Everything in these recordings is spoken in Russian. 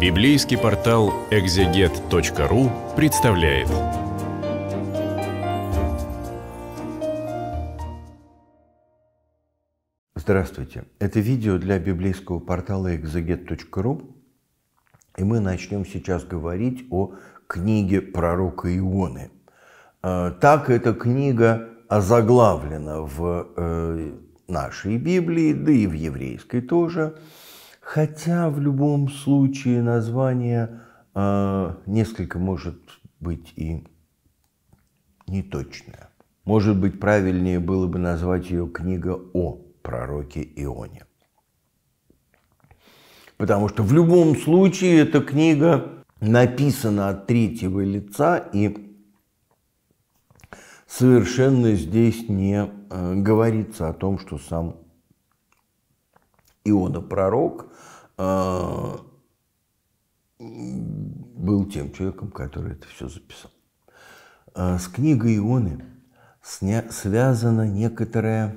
Библейский портал экзегет.ру представляет. Здравствуйте! Это видео для библейского портала экзегет.ру. И мы начнем сейчас говорить о книге пророка Ионы. А, так эта книга озаглавлена в э, нашей Библии, да и в еврейской тоже – Хотя в любом случае название э, несколько может быть и неточное. Может быть, правильнее было бы назвать ее книга о пророке Ионе. Потому что в любом случае эта книга написана от третьего лица и совершенно здесь не э, говорится о том, что сам Иона Пророк а, был тем человеком, который это все записал. А, с книгой Ионы сня... связана некоторая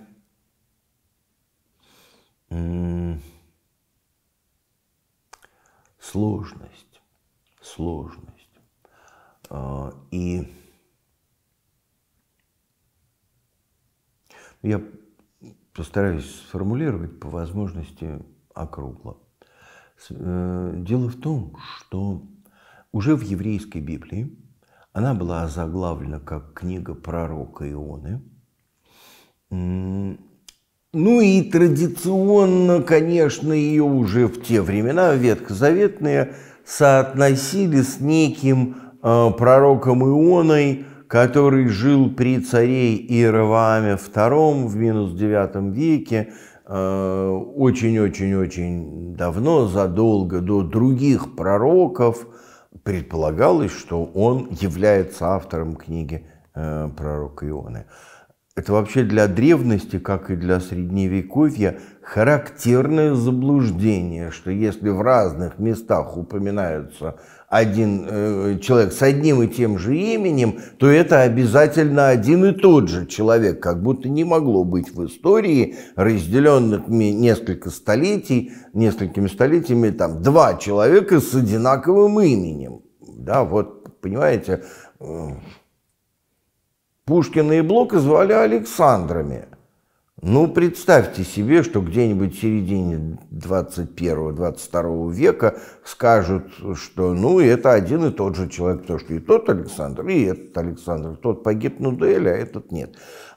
сложность, сложность. А, и я постараюсь сформулировать по возможности округло. Э, дело в том, что уже в еврейской Библии она была озаглавлена как книга пророка Ионы. Ну и традиционно, конечно, ее уже в те времена ветхозаветные соотносили с неким э, пророком Ионой – который жил при царе Иераваме II в минус девятом веке, э, очень-очень-очень давно, задолго до других пророков, предполагалось, что он является автором книги э, пророка Ионы. Это вообще для древности, как и для средневековья, характерное заблуждение, что если в разных местах упоминаются один э, человек с одним и тем же именем, то это обязательно один и тот же человек, как будто не могло быть в истории разделенных несколько столетий, несколькими столетиями, там, два человека с одинаковым именем. Да, вот, понимаете, э, Пушкина и Блока звали Александрами – ну, представьте себе, что где-нибудь в середине 21-22 века скажут, что ну, это один и тот же человек, потому что и тот Александр, и этот Александр, тот погиб на ну, дуэли, а этот нет.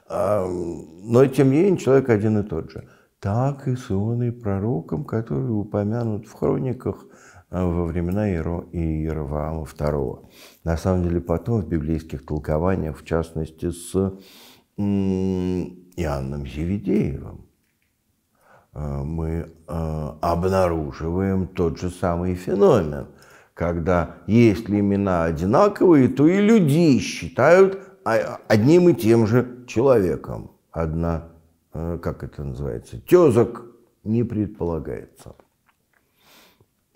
Но, тем не менее, человек один и тот же. Так и с Ионой Пророком, который упомянут в хрониках а, во времена Иеро... Иероваама II. На самом деле, потом в библейских толкованиях, в частности, с Иоанном Зеведеевым э, мы э, обнаруживаем тот же самый феномен, когда если имена одинаковые, то и люди считают а, одним и тем же человеком. Одна, э, как это называется, тезок не предполагается.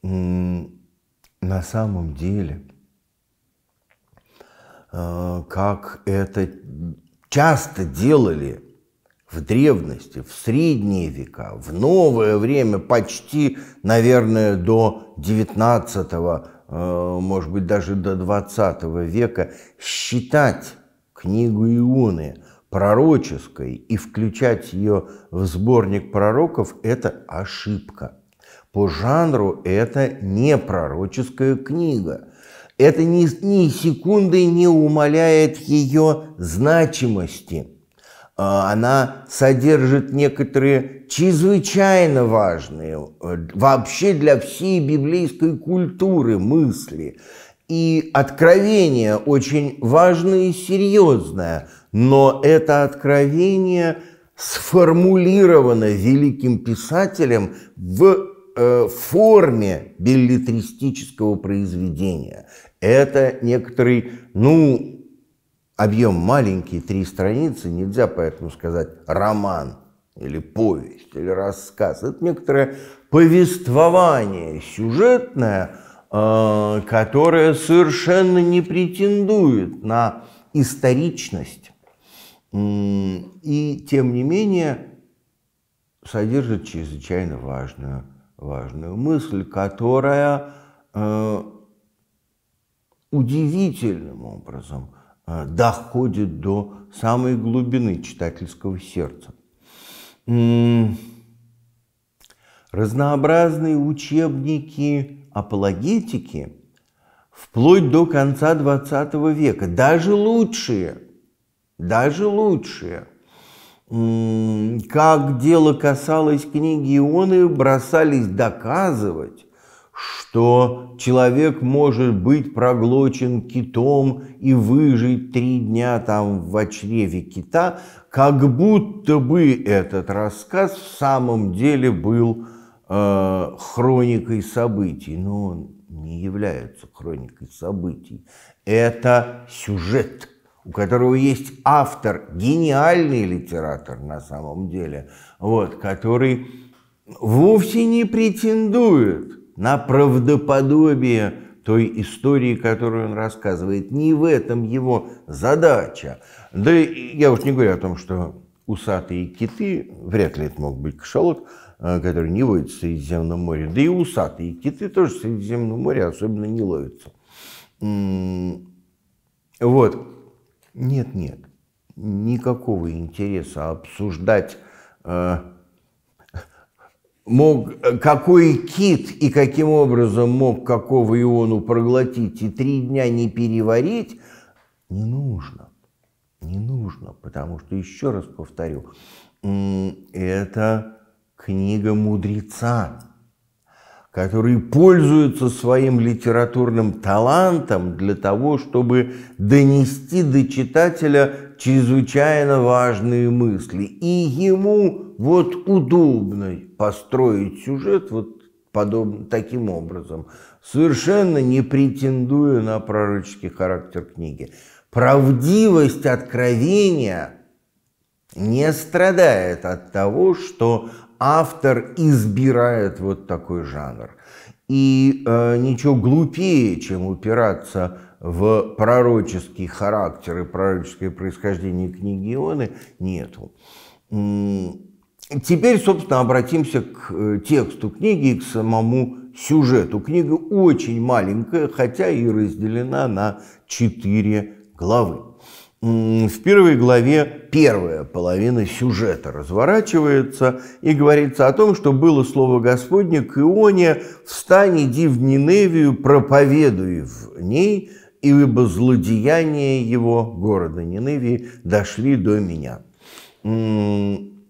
На самом деле, как это часто делали в древности, в средние века, в новое время, почти, наверное, до 19 э, может быть, даже до 20 века, считать книгу Ионы пророческой и включать ее в сборник пророков – это ошибка. По жанру это не пророческая книга. Это ни, ни секунды не умаляет ее значимости – а, она содержит некоторые чрезвычайно важные э, вообще для всей библейской культуры мысли. И откровение очень важное и серьезное, но это откровение сформулировано великим писателем в э, форме билетристического произведения. Это некоторый, ну, объем маленький, три страницы, нельзя поэтому сказать роман или повесть или рассказ. Это некоторое повествование сюжетное, э, которое совершенно не претендует на историчность и, тем не менее, содержит чрезвычайно важную, важную мысль, которая э, удивительным образом Э, доходит до самой глубины читательского сердца. Разнообразные учебники апологетики вплоть до конца XX века, даже лучшие, даже лучшие – как дело касалось книги Ионы, бросались доказывать, что человек может быть проглочен китом и выжить три дня там в очреве кита, как будто бы этот рассказ в самом деле был э, хроникой событий, но он не является хроникой событий. Это сюжет, у которого есть автор, гениальный литератор на самом деле, вот, который вовсе не претендует на правдоподобие той истории, которую он рассказывает. Не в этом его задача. Да я уж не говорю о том, что усатые киты, вряд ли это мог быть кашалот, э, который не водит в Средиземном море, да и усатые киты тоже в Средиземном море особенно не ловятся. Вот. Нет, нет, никакого интереса обсуждать э, мог, какой кит и каким образом мог какого иону проглотить и три дня не переварить, не нужно. Не нужно, потому что, еще раз повторю, это книга мудреца, который пользуется своим литературным талантом для того, чтобы донести до читателя чрезвычайно важные мысли. И ему вот удобно построить сюжет вот подоб... таким образом, совершенно не претендуя на пророческий характер книги. Правдивость откровения не страдает от того, что автор избирает вот такой жанр. И э, ничего глупее, чем упираться в пророческий характер и пророческое происхождение книги Ионы, нету. Теперь, собственно, обратимся к э, тексту книги и к самому сюжету. Книга очень маленькая, хотя и разделена на четыре главы. В первой главе первая половина сюжета разворачивается и говорится о том, что было слово Господне к Ионе «Встань, иди в Ниневию, проповедуй в ней, и ибо злодеяния его, города Ниневии, дошли до меня».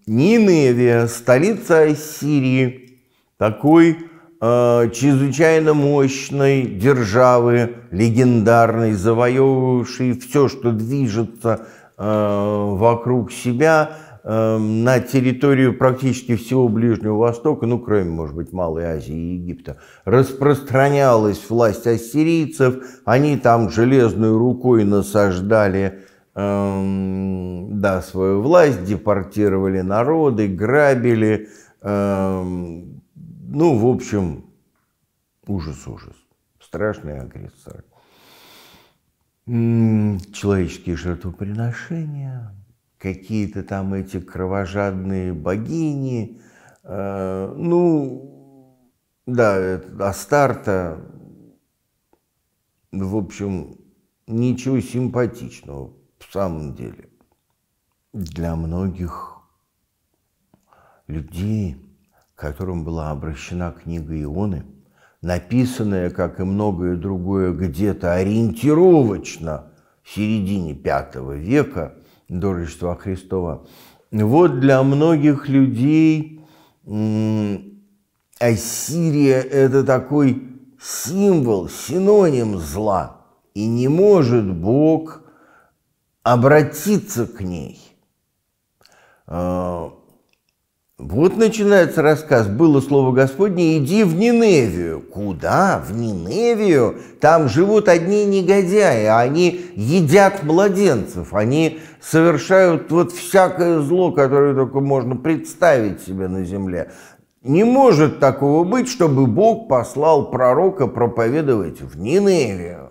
Ниневия, столица Ассирии, такой э, чрезвычайно мощной державы, легендарной, завоевывавшей все, что движется э, вокруг себя, э, на территорию практически всего Ближнего Востока, ну, кроме, может быть, Малой Азии и Египта, распространялась власть ассирийцев, они там железной рукой насаждали Эм, да, свою власть, депортировали народы, грабили. Эм, ну, в общем, ужас-ужас. Страшный агрессор. Человеческие жертвоприношения, какие-то там эти кровожадные богини. Э, ну, да, Астарта, в общем, ничего симпатичного в самом деле для многих людей, которым была обращена книга Ионы, написанная, как и многое другое, где-то ориентировочно в середине V века до Рождества Христова, вот для многих людей Ассирия – это такой символ, синоним зла. И не может Бог – обратиться к ней. А, вот начинается рассказ. Было слово Господне, иди в Ниневию. Куда? В Ниневию? Там живут одни негодяи, а они едят младенцев, они совершают вот всякое зло, которое только можно представить себе на земле. Не может такого быть, чтобы Бог послал пророка проповедовать в Ниневию.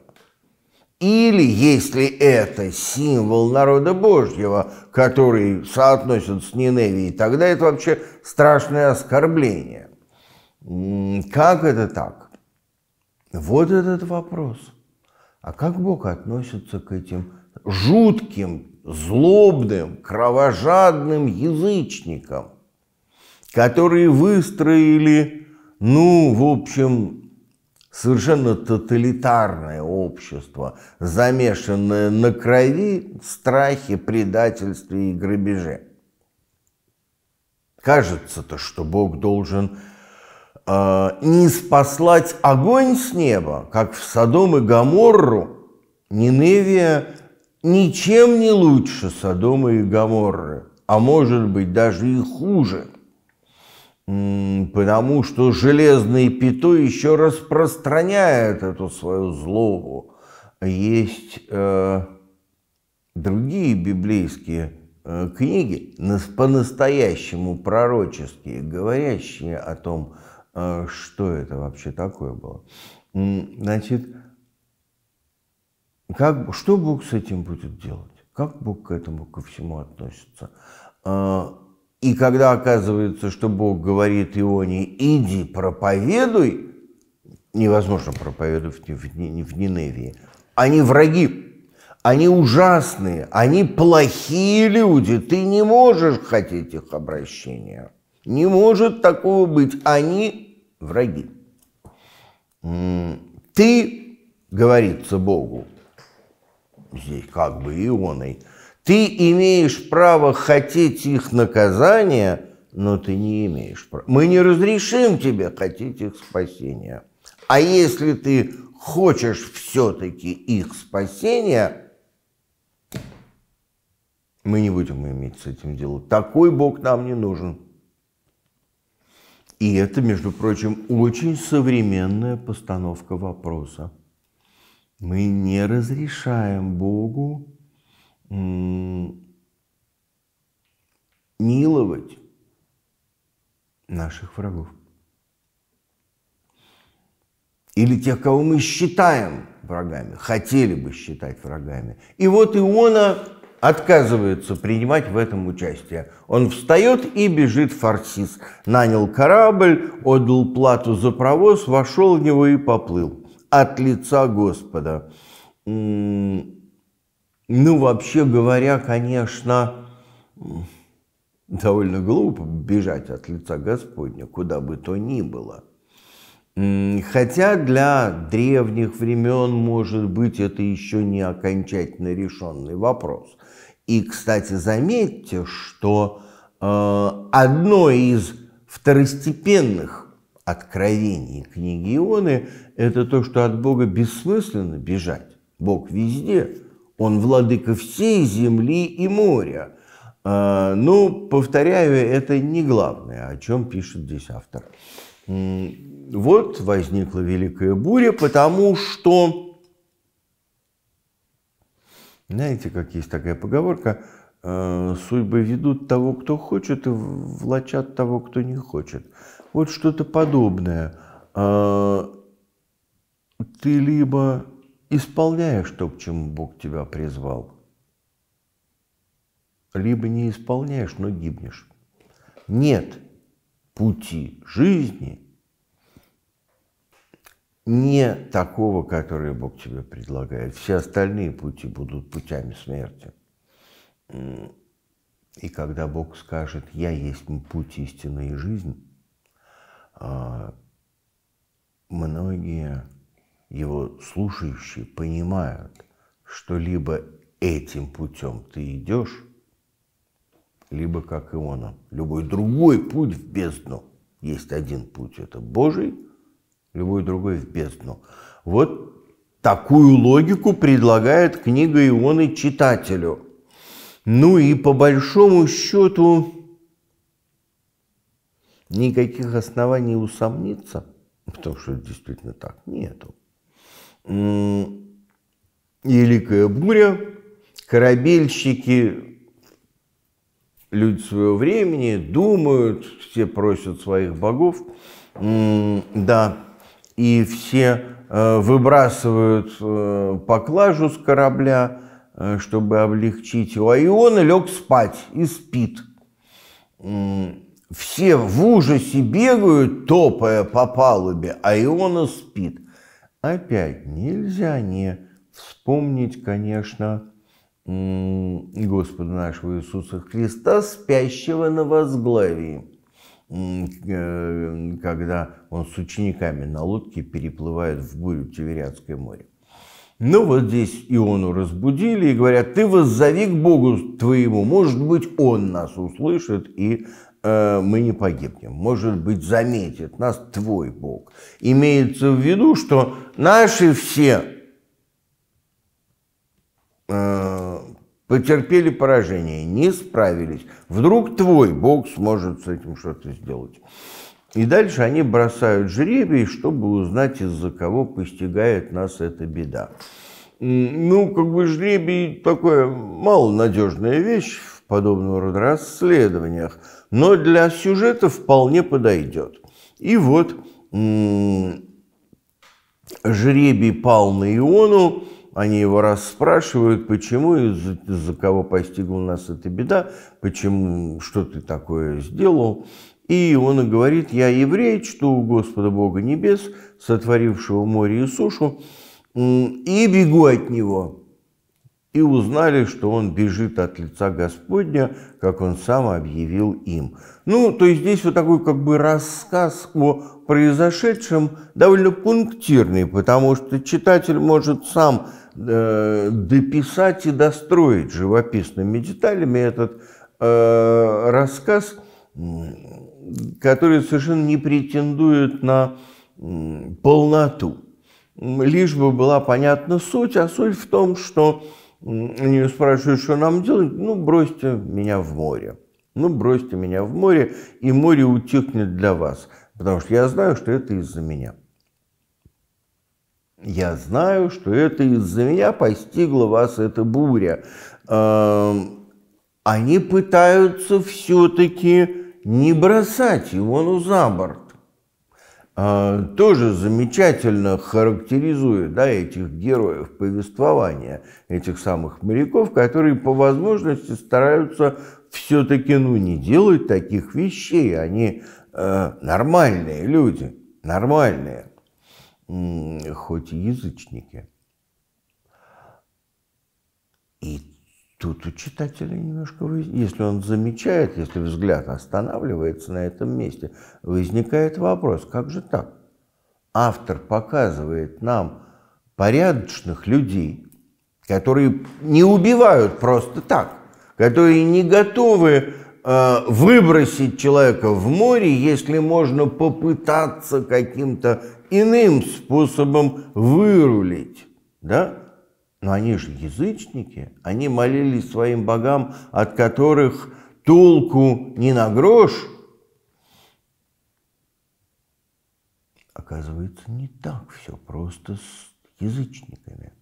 Или, если это символ народа Божьего, который соотносит с Ниневией, тогда это вообще страшное оскорбление. Как это так? Вот этот вопрос. А как Бог относится к этим жутким, злобным, кровожадным язычникам, которые выстроили, ну, в общем, совершенно тоталитарное общество, замешанное на крови, страхе, предательстве и грабеже. Кажется-то, что Бог должен э, не спаслать огонь с неба, как в Содом и Гаморру, Ниневия ничем не лучше Содома и Гаморры, а может быть даже и хуже – Потому что железный пятой еще распространяет эту свою злобу. Есть э, другие библейские э, книги, по-настоящему пророческие, говорящие о том, э, что это вообще такое было. Значит, как, что Бог с этим будет делать? Как Бог к этому ко всему относится? А, и когда оказывается, что Бог говорит Ионе, иди проповедуй, невозможно проповедовать в Ниневии, они враги, они ужасные, они плохие люди, ты не можешь хотеть их обращения. Не может такого быть, они враги. Ты, говорится Богу, здесь как бы ионой – ты имеешь право хотеть их наказания, но ты не имеешь права. Мы не разрешим тебе хотеть их спасения. А если ты хочешь все-таки их спасения, мы не будем иметь с этим дело. Такой Бог нам не нужен. И это, между прочим, очень современная постановка вопроса. Мы не разрешаем Богу миловать наших врагов. Или тех, кого мы считаем врагами, хотели бы считать врагами. И вот Иона отказывается принимать в этом участие. Он встает и бежит в Фарсис. Нанял корабль, отдал плату за провоз, вошел в него и поплыл. От лица Господа. М -м ну, вообще говоря, конечно, довольно глупо бежать от лица Господня, куда бы то ни было. Хотя для древних времен, может быть, это еще не окончательно решенный вопрос. И, кстати, заметьте, что э, одно из второстепенных откровений книги Ионы – это то, что от Бога бессмысленно бежать. Бог везде. Он владыка всей земли и моря. А, ну, повторяю, это не главное, о чем пишет здесь автор. Вот возникла великая буря, потому что, знаете, как есть такая поговорка, а, судьбы ведут того, кто хочет, и влачат того, кто не хочет. Вот что-то подобное. А, ты либо исполняешь то, к чему Бог тебя призвал, либо не исполняешь, но гибнешь. Нет пути жизни не такого, который Бог тебе предлагает. Все остальные пути будут путями смерти. И когда Бог скажет, я есть путь истины и жизнь, а, многие его слушающие понимают, что либо этим путем ты идешь, либо, как Иона, любой другой путь в бездну. Есть один путь, это Божий, любой другой в бездну. Вот такую логику предлагает книга Ионы читателю. Ну и по большому счету никаких оснований усомниться, потому что действительно так, нету. Великая буря, корабельщики, люди своего времени, думают, все просят своих богов, да, и все э, выбрасывают э, поклажу с корабля, э, чтобы облегчить его, а он лег спать и спит. Все в ужасе бегают, топая по палубе, а Иона спит. Опять нельзя не вспомнить, конечно, Господа нашего Иисуса Христа, спящего на возглавии, э, когда он с учениками на лодке переплывает в бурю Тивериадское море. Ну вот здесь Иону разбудили и говорят, ты воззови к Богу твоему, может быть, он нас услышит и Э, мы не погибнем. Может быть, заметит нас твой Бог. Имеется в виду, что наши все э, потерпели поражение, не справились. Вдруг твой Бог сможет с этим что-то сделать. И дальше они бросают жребий, чтобы узнать, из-за кого постигает нас эта беда. Ну, как бы жребий такое малонадежная вещь, в подобного рода расследованиях, но для сюжета вполне подойдет. И вот жребий пал на Иону, они его расспрашивают, почему и за, за кого постигла нас эта беда, почему, что ты такое сделал. И он говорит, я еврей, что у Господа Бога Небес, сотворившего море и сушу, и бегу от него и узнали, что он бежит от лица Господня, как он сам объявил им. Ну, то есть здесь вот такой как бы рассказ о произошедшем довольно пунктирный, потому что читатель может сам э, дописать и достроить живописными деталями этот э, рассказ, который совершенно не претендует на э, полноту. Лишь бы была понятна суть, а суть в том, что они ее спрашивают, что нам делать? Ну, бросьте меня в море. Ну, бросьте меня в море, и море утихнет для вас. Потому что я знаю, что это из-за меня. Я знаю, что это из-за меня постигла вас эта буря. Эм, они пытаются все-таки не бросать его на за борт. А, тоже замечательно характеризует да, этих героев повествования, этих самых моряков, которые по возможности стараются все-таки ну, не делать таких вещей. Они э, нормальные люди, нормальные, хоть и язычники. И Тут у читателя немножко, если он замечает, если взгляд останавливается на этом месте, возникает вопрос, как же так? Автор показывает нам порядочных людей, которые не убивают просто так, которые не готовы э, выбросить человека в море, если можно попытаться каким-то иным способом вырулить. Да? Но они же язычники, они молились своим богам, от которых толку не на грош. Оказывается, не так все просто с язычниками.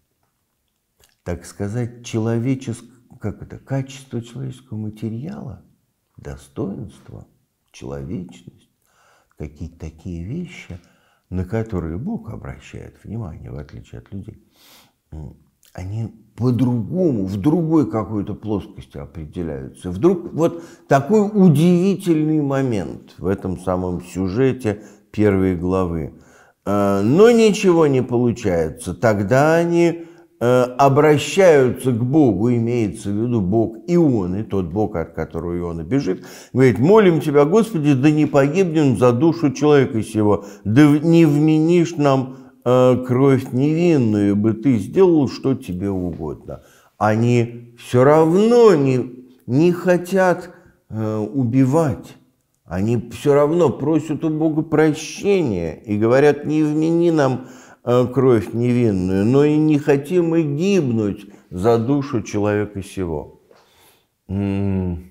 Так сказать, человеческое, как это, качество человеческого материала, достоинство, человечность, какие-то такие вещи, на которые Бог обращает внимание, в отличие от людей они по-другому, в другой какой-то плоскости определяются. Вдруг вот такой удивительный момент в этом самом сюжете первой главы. Э, но ничего не получается. Тогда они э, обращаются к Богу, имеется в виду Бог и он, и тот Бог, от которого Иона бежит, говорит, молим Тебя, Господи, да не погибнем за душу человека сего, да не вменишь нам «Э, кровь невинную бы ты сделал, что тебе угодно. Они все равно не, не хотят э, убивать. Они все равно просят у Бога прощения и говорят, не вмени нам э, кровь невинную, но и не хотим мы гибнуть за душу человека сего. Ну,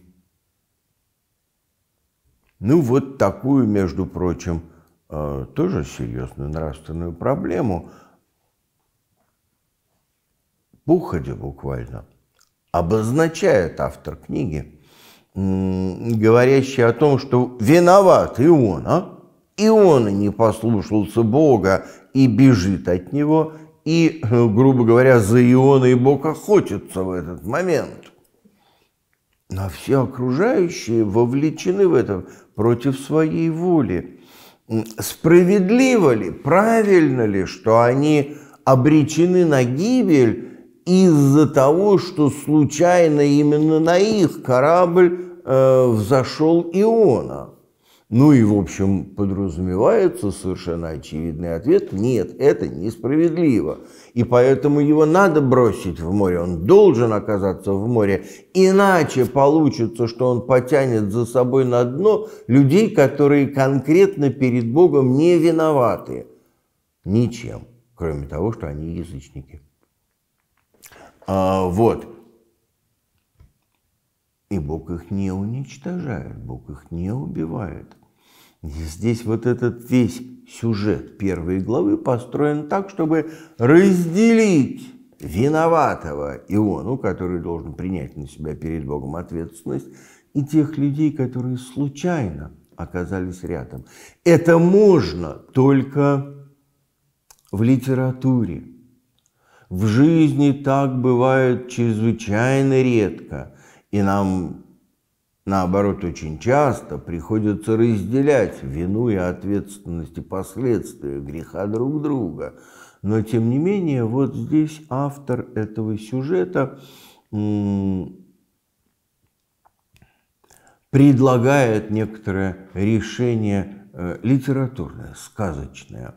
вот такую, между прочим, Э, тоже серьезную нравственную проблему, походе буквально, обозначает автор книги, говорящий о том, что виноват и он, а? и он не послушался Бога и бежит от него, и, э, грубо говоря, за Иона и Бог охотится в этот момент. Но а все окружающие вовлечены в это против своей воли справедливо ли, правильно ли, что они обречены на гибель из-за того, что случайно именно на их корабль э, взошел Иона. Ну и, в общем, подразумевается совершенно очевидный ответ – нет, это несправедливо. И поэтому его надо бросить в море, он должен оказаться в море, иначе получится, что он потянет за собой на дно людей, которые конкретно перед Богом не виноваты ничем, кроме того, что они язычники. А, вот. И Бог их не уничтожает, Бог их не убивает – Здесь вот этот весь сюжет первой главы построен так, чтобы разделить виноватого Иону, который должен принять на себя перед Богом ответственность, и тех людей, которые случайно оказались рядом. Это можно только в литературе. В жизни так бывает чрезвычайно редко. И нам Наоборот, очень часто приходится разделять вину и ответственность и последствия греха друг друга. Но, тем не менее, вот здесь автор этого сюжета предлагает некоторое решение э, литературное, сказочное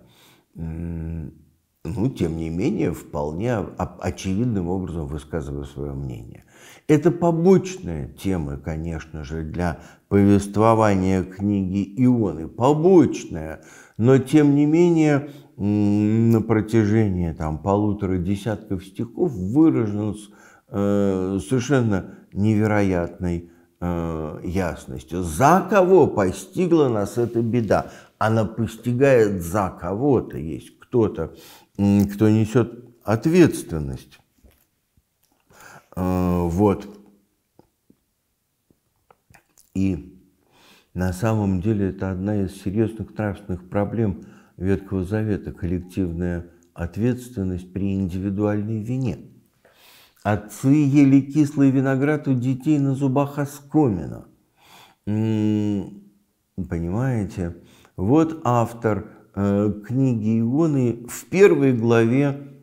ну, тем не менее, вполне очевидным образом высказывая свое мнение. Это побочная тема, конечно же, для повествования книги Ионы. Побочная, но тем не менее на протяжении там, полутора десятков стихов выражен с э, совершенно невероятной э, ясностью. За кого постигла нас эта беда? Она постигает за кого-то. Есть кто-то, кто несет ответственность. А, вот. И на самом деле это одна из серьезных нравственных проблем Ветхого Завета – коллективная ответственность при индивидуальной вине. Отцы ели кислый виноград у детей на зубах оскомина. Понимаете? Вот автор Э, книги Ионы в первой главе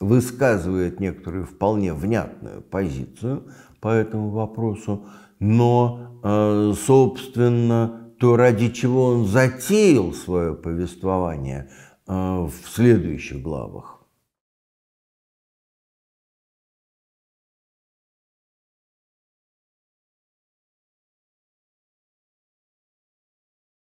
высказывает некоторую вполне внятную позицию по этому вопросу, но, э, собственно, то, ради чего он затеял свое повествование э, в следующих главах,